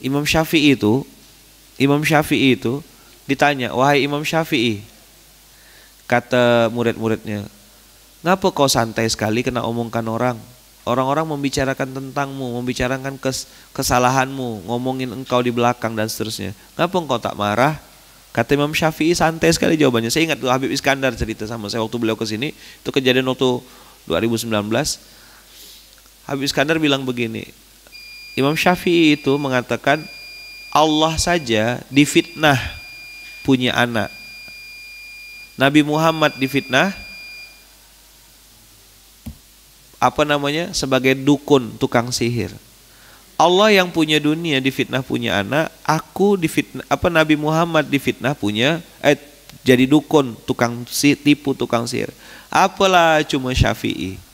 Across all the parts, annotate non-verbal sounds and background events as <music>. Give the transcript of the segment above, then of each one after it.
Imam Syafi'i itu Imam Syafi'i itu ditanya, "Wahai Imam Syafi'i," kata murid-muridnya, "Ngapa kau santai sekali kena omongkan orang? Orang-orang membicarakan tentangmu, membicarakan kes kesalahanmu, ngomongin engkau di belakang dan seterusnya. Ngapa engkau tak marah?" Kata Imam Syafi'i santai sekali jawabannya. Saya ingat tuh Habib Iskandar cerita sama saya waktu beliau kesini itu kejadian waktu 2019. Habib Iskandar bilang begini, Imam Syafi'i itu mengatakan Allah saja difitnah punya anak. Nabi Muhammad difitnah apa namanya sebagai dukun tukang sihir. Allah yang punya dunia difitnah punya anak, aku difitnah apa Nabi Muhammad difitnah punya eh jadi dukun tukang si, tipu tukang sihir. Apalah cuma Syafi'i.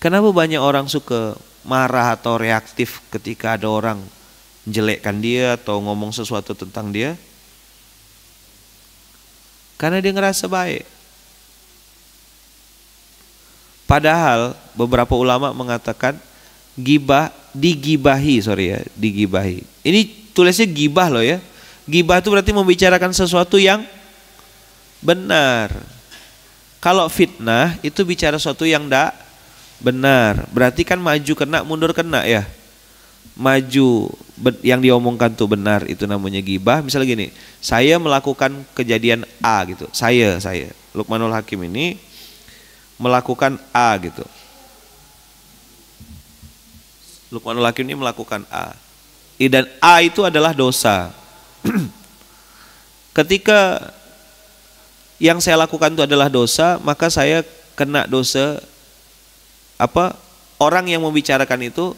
Kenapa banyak orang suka marah atau reaktif ketika ada orang menjelekkan dia atau ngomong sesuatu tentang dia? Karena dia ngerasa baik. Padahal beberapa ulama mengatakan gibah digibahi, sorry ya, digibahi. Ini tulisnya gibah loh ya. Gibah itu berarti membicarakan sesuatu yang benar. Kalau fitnah itu bicara sesuatu yang tidak Benar. Berarti kan maju kena, mundur kena ya. Maju yang diomongkan tuh benar itu namanya gibah. Misalnya gini, saya melakukan kejadian A gitu. Saya, saya. Lukmanul Hakim ini melakukan A gitu. Lukmanul Hakim ini melakukan A. Dan A itu adalah dosa. <clears throat> Ketika yang saya lakukan itu adalah dosa, maka saya kena dosa apa orang yang membicarakan itu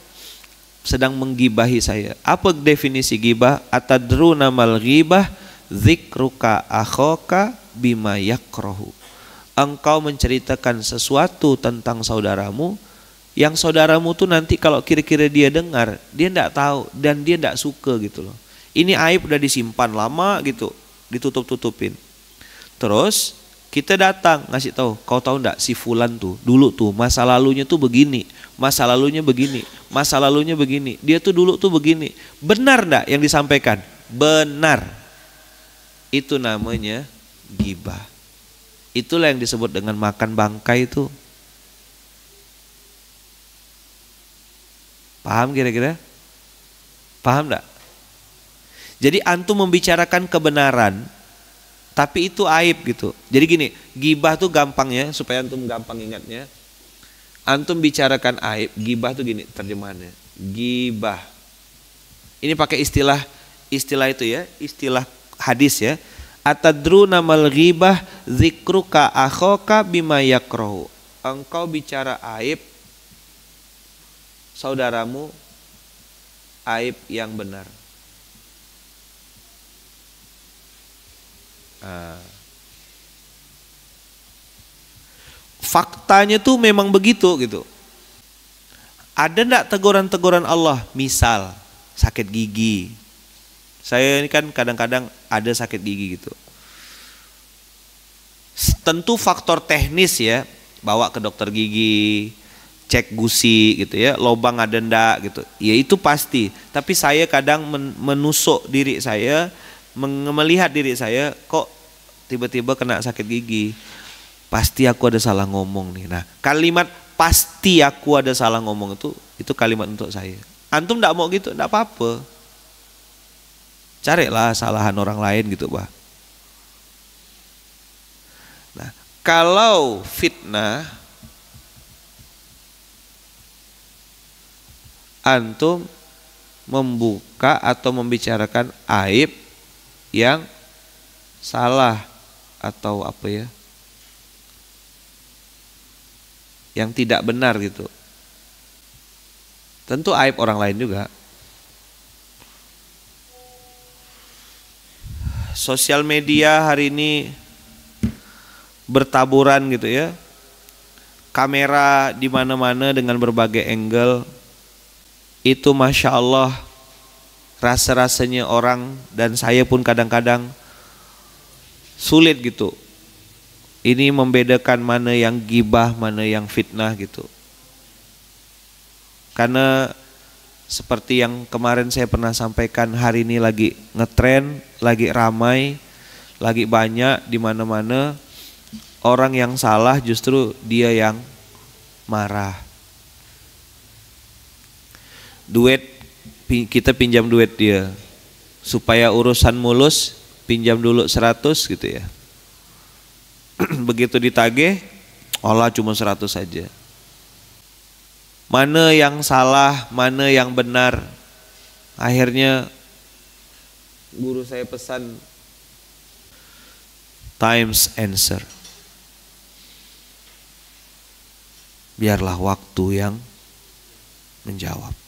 sedang menggibahi saya. Apa definisi gibah? Atadru namal gibah zikruka akhoka bima yakrohu. Engkau menceritakan sesuatu tentang saudaramu yang saudaramu tuh nanti kalau kira-kira dia dengar, dia tidak tahu dan dia tidak suka gitu loh. Ini aib udah disimpan lama gitu, ditutup-tutupin. Terus kita datang ngasih tahu, kau tahu ndak si Fulan tuh dulu tuh masa lalunya tuh begini, masa lalunya begini, masa lalunya begini. Dia tuh dulu tuh begini. Benar ndak yang disampaikan? Benar. Itu namanya gibah. Itulah yang disebut dengan makan bangkai itu. Paham kira-kira? Paham enggak? Jadi antum membicarakan kebenaran tapi itu aib gitu. Jadi gini, gibah tuh gampang ya, supaya antum gampang ingatnya. Antum bicarakan aib, gibah tuh gini terjemahannya. Gibah. Ini pakai istilah istilah itu ya, istilah hadis ya. Atadru namal ghibah zikruka akhoka bima yakrohu. Engkau bicara aib saudaramu aib yang benar. faktanya tuh memang begitu gitu. Ada enggak teguran-teguran Allah? Misal sakit gigi. Saya ini kan kadang-kadang ada sakit gigi gitu. Tentu faktor teknis ya, bawa ke dokter gigi, cek gusi gitu ya, lobang ada ndak gitu. Ya itu pasti, tapi saya kadang menusuk diri saya melihat diri saya kok tiba-tiba kena sakit gigi. Pasti aku ada salah ngomong nih. Nah, kalimat pasti aku ada salah ngomong itu itu kalimat untuk saya. Antum tidak mau gitu, tidak apa-apa. Carilah kesalahan orang lain gitu, Pak. Nah, kalau fitnah antum membuka atau membicarakan aib yang salah atau apa ya yang tidak benar gitu tentu aib orang lain juga sosial media hari ini bertaburan gitu ya kamera di mana-mana dengan berbagai angle itu masya Allah rasa-rasanya orang dan saya pun kadang-kadang sulit gitu. Ini membedakan mana yang gibah, mana yang fitnah gitu. Karena seperti yang kemarin saya pernah sampaikan hari ini lagi ngetren, lagi ramai, lagi banyak di mana-mana orang yang salah justru dia yang marah. Duet kita pinjam duit dia supaya urusan mulus pinjam dulu 100 gitu ya <clears throat> begitu ditagih olah cuma 100 saja mana yang salah mana yang benar akhirnya guru saya pesan times answer biarlah waktu yang menjawab